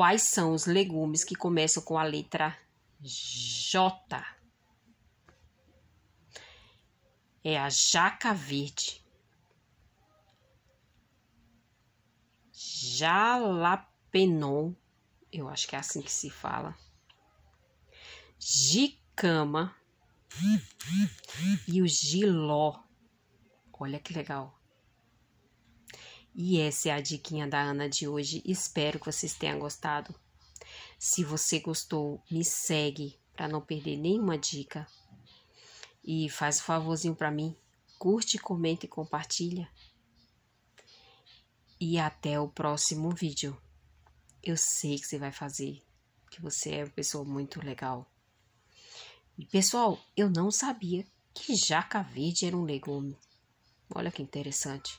Quais são os legumes que começam com a letra J? É a jaca verde, jalapenon, eu acho que é assim que se fala, jicama e o giló. Olha que legal. E essa é a diquinha da Ana de hoje. Espero que vocês tenham gostado. Se você gostou, me segue para não perder nenhuma dica. E faz o um favorzinho para mim, curte, comenta e compartilha. E até o próximo vídeo. Eu sei que você vai fazer, que você é uma pessoa muito legal. E pessoal, eu não sabia que jaca verde era um legume. Olha que interessante.